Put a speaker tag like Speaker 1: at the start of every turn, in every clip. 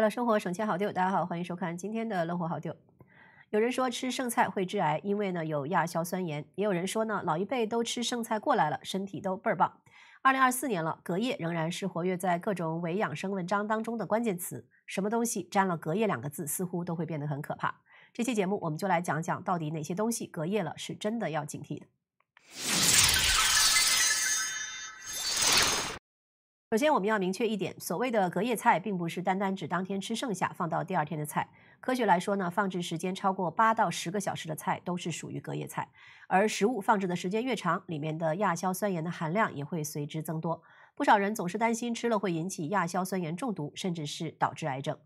Speaker 1: 为了生活省钱好丢，大家好，欢迎收看今天的《生活好丢》。有人说吃剩菜会致癌，因为呢有亚硝酸盐；也有人说呢老一辈都吃剩菜过来了，身体都倍儿棒。二零二四年了，隔夜仍然是活跃在各种伪养生文章当中的关键词。什么东西沾了“隔夜”两个字，似乎都会变得很可怕。这期节目我们就来讲讲，到底哪些东西隔夜了是真的要警惕的。首先，我们要明确一点，所谓的隔夜菜，并不是单单指当天吃剩下放到第二天的菜。科学来说呢，放置时间超过八到十个小时的菜都是属于隔夜菜。而食物放置的时间越长，里面的亚硝酸盐的含量也会随之增多。不少人总是担心吃了会引起亚硝酸盐中毒，甚至是导致癌症。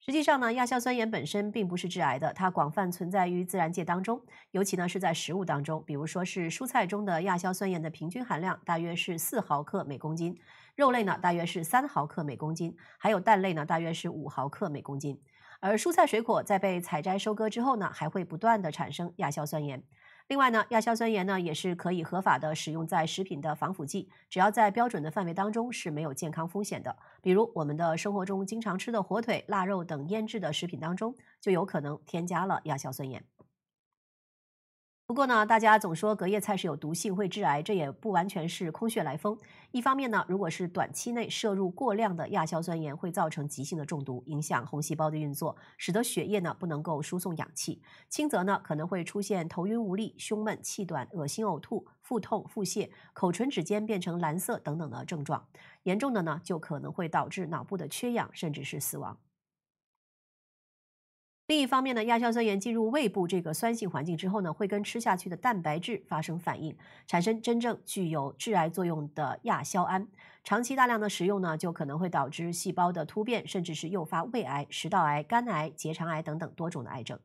Speaker 1: 实际上呢，亚硝酸盐本身并不是致癌的，它广泛存在于自然界当中，尤其呢是在食物当中。比如说是蔬菜中的亚硝酸盐的平均含量大约是四毫克每公斤，肉类呢大约是三毫克每公斤，还有蛋类呢大约是五毫克每公斤。而蔬菜水果在被采摘收割之后呢，还会不断的产生亚硝酸盐。另外呢，亚硝酸盐呢也是可以合法的使用在食品的防腐剂，只要在标准的范围当中是没有健康风险的。比如我们的生活中经常吃的火腿、腊肉等腌制的食品当中，就有可能添加了亚硝酸盐。不过呢，大家总说隔夜菜是有毒性会致癌，这也不完全是空穴来风。一方面呢，如果是短期内摄入过量的亚硝酸盐，会造成急性的中毒，影响红细胞的运作，使得血液呢不能够输送氧气。轻则呢可能会出现头晕无力、胸闷、气短、恶心呕吐、腹痛、腹泻、口唇指尖变成蓝色等等的症状。严重的呢就可能会导致脑部的缺氧，甚至是死亡。另一方面呢，亚硝酸盐进入胃部这个酸性环境之后呢，会跟吃下去的蛋白质发生反应，产生真正具有致癌作用的亚硝胺。长期大量的食用呢，就可能会导致细胞的突变，甚至是诱发胃癌、食道癌、肝癌、结肠癌等等多种的癌症。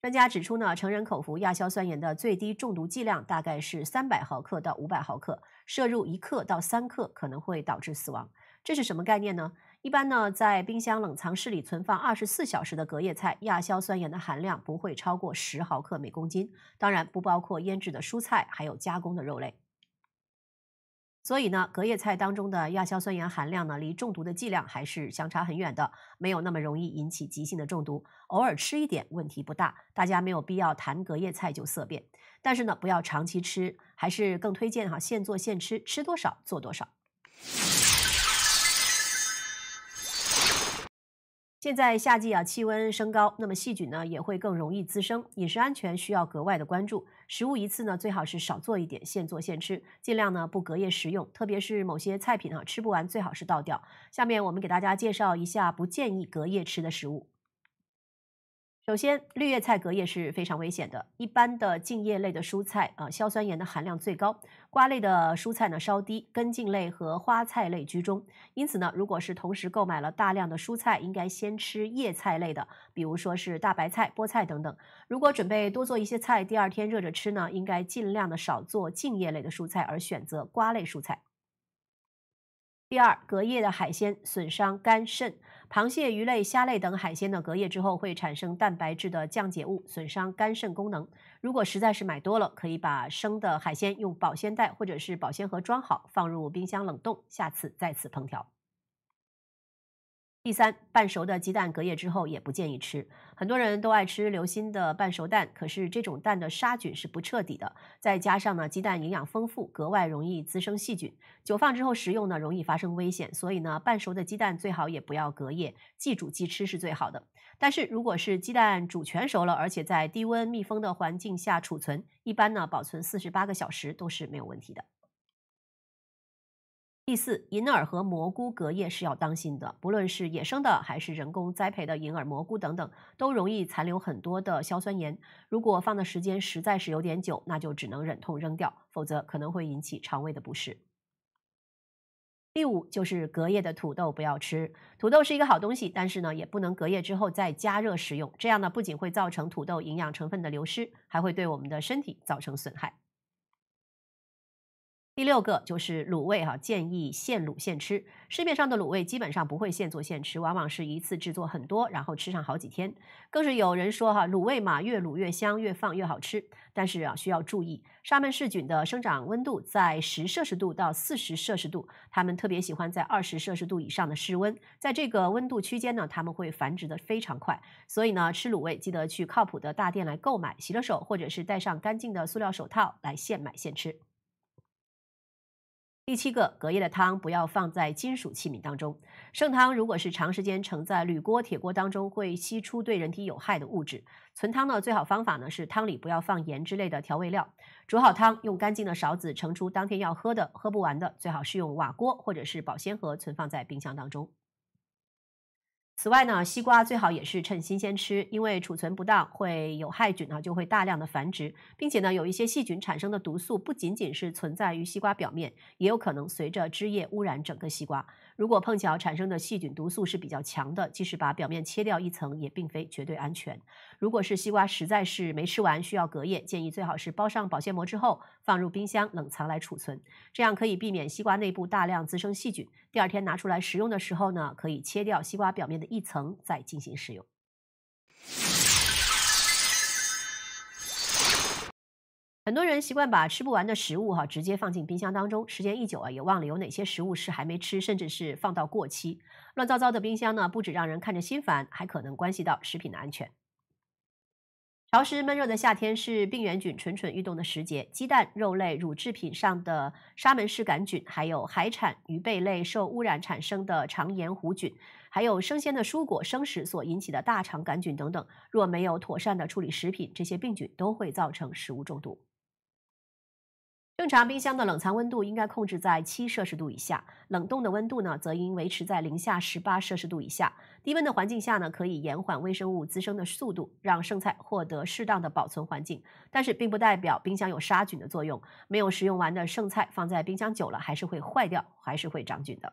Speaker 1: 专家指出呢，成人口服亚硝酸盐的最低中毒剂量大概是三百毫克到五百毫克，摄入一克到三克可能会导致死亡。这是什么概念呢？一般呢，在冰箱冷藏室里存放二十四小时的隔夜菜，亚硝酸盐的含量不会超过十毫克每公斤，当然不包括腌制的蔬菜，还有加工的肉类。所以呢，隔夜菜当中的亚硝酸盐含量呢，离中毒的剂量还是相差很远的，没有那么容易引起急性的中毒。偶尔吃一点问题不大，大家没有必要谈隔夜菜就色变。但是呢，不要长期吃，还是更推荐哈现做现吃，吃多少做多少。现在夏季啊，气温升高，那么细菌呢也会更容易滋生，饮食安全需要格外的关注。食物一次呢，最好是少做一点，现做现吃，尽量呢不隔夜食用。特别是某些菜品啊，吃不完最好是倒掉。下面我们给大家介绍一下不建议隔夜吃的食物。首先，绿叶菜隔夜是非常危险的。一般的茎叶类的蔬菜啊，硝酸盐的含量最高；瓜类的蔬菜呢稍低，根茎类和花菜类居中。因此呢，如果是同时购买了大量的蔬菜，应该先吃叶菜类的，比如说是大白菜、菠菜等等。如果准备多做一些菜，第二天热着吃呢，应该尽量的少做茎叶类的蔬菜，而选择瓜类蔬菜。第二，隔夜的海鲜损伤肝肾。螃蟹、鱼类、虾类等海鲜呢，隔夜之后会产生蛋白质的降解物，损伤肝肾功能。如果实在是买多了，可以把生的海鲜用保鲜袋或者是保鲜盒装好，放入冰箱冷冻，下次再次烹调。第三，半熟的鸡蛋隔夜之后也不建议吃。很多人都爱吃流心的半熟蛋，可是这种蛋的杀菌是不彻底的，再加上呢，鸡蛋营养丰富，格外容易滋生细菌。久放之后食用呢，容易发生危险。所以呢，半熟的鸡蛋最好也不要隔夜，即煮即吃是最好的。但是如果是鸡蛋煮全熟了，而且在低温密封的环境下储存，一般呢，保存四十八个小时都是没有问题的。第四，银耳和蘑菇隔夜是要当心的，不论是野生的还是人工栽培的银耳、蘑菇等等，都容易残留很多的硝酸盐。如果放的时间实在是有点久，那就只能忍痛扔掉，否则可能会引起肠胃的不适。第五，就是隔夜的土豆不要吃。土豆是一个好东西，但是呢，也不能隔夜之后再加热食用。这样呢，不仅会造成土豆营养成分的流失，还会对我们的身体造成损害。第六个就是卤味哈，建议现卤现吃。市面上的卤味基本上不会现做现吃，往往是一次制作很多，然后吃上好几天。更是有人说哈，卤味嘛越卤越香，越放越好吃。但是啊，需要注意，沙门氏菌的生长温度在十摄氏度到四十摄氏度，它们特别喜欢在二十摄氏度以上的室温，在这个温度区间呢，它们会繁殖的非常快。所以呢，吃卤味记得去靠谱的大店来购买，洗了手或者是戴上干净的塑料手套来现买现吃。第七个，隔夜的汤不要放在金属器皿当中。剩汤如果是长时间盛在铝锅、铁锅当中，会析出对人体有害的物质。存汤的最好方法呢是汤里不要放盐之类的调味料。煮好汤，用干净的勺子盛出当天要喝的，喝不完的最好是用瓦锅或者是保鲜盒存放在冰箱当中。此外呢，西瓜最好也是趁新鲜吃，因为储存不当会有害菌呢就会大量的繁殖，并且呢有一些细菌产生的毒素不仅仅是存在于西瓜表面，也有可能随着汁液污染整个西瓜。如果碰巧产生的细菌毒素是比较强的，即使把表面切掉一层，也并非绝对安全。如果是西瓜实在是没吃完，需要隔夜，建议最好是包上保鲜膜之后放入冰箱冷藏来储存，这样可以避免西瓜内部大量滋生细菌。第二天拿出来食用的时候呢，可以切掉西瓜表面的一层再进行食用。很多人习惯把吃不完的食物哈直接放进冰箱当中，时间一久啊，也忘了有哪些食物是还没吃，甚至是放到过期。乱糟糟的冰箱呢，不止让人看着心烦，还可能关系到食品的安全。潮湿闷热的夏天是病原菌蠢蠢欲动的时节，鸡蛋、肉类、乳制品上的沙门氏杆菌，还有海产、鱼贝类受污染产生的肠炎弧菌，还有生鲜的蔬果生食所引起的大肠杆菌等等，若没有妥善的处理食品，这些病菌都会造成食物中毒。正常冰箱的冷藏温度应该控制在七摄氏度以下，冷冻的温度呢则应维持在零下十八摄氏度以下。低温的环境下呢，可以延缓微生物滋生的速度，让剩菜获得适当的保存环境。但是，并不代表冰箱有杀菌的作用。没有食用完的剩菜放在冰箱久了，还是会坏掉，还是会长菌的。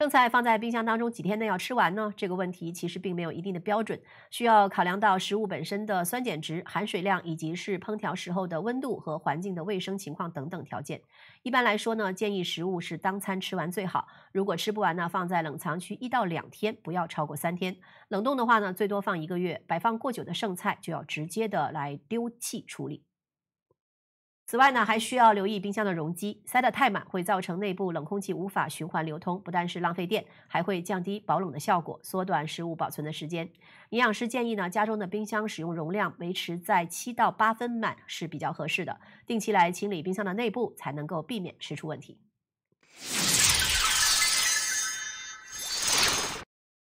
Speaker 1: 剩菜放在冰箱当中几天内要吃完呢？这个问题其实并没有一定的标准，需要考量到食物本身的酸碱值、含水量，以及是烹调时候的温度和环境的卫生情况等等条件。一般来说呢，建议食物是当餐吃完最好。如果吃不完呢，放在冷藏区一到两天，不要超过三天。冷冻的话呢，最多放一个月。摆放过久的剩菜就要直接的来丢弃处理。此外呢，还需要留意冰箱的容积，塞得太满会造成内部冷空气无法循环流通，不但是浪费电，还会降低保冷的效果，缩短食物保存的时间。营养师建议呢，家中的冰箱使用容量维持在七到八分满是比较合适的。定期来清理冰箱的内部，才能够避免吃出问题。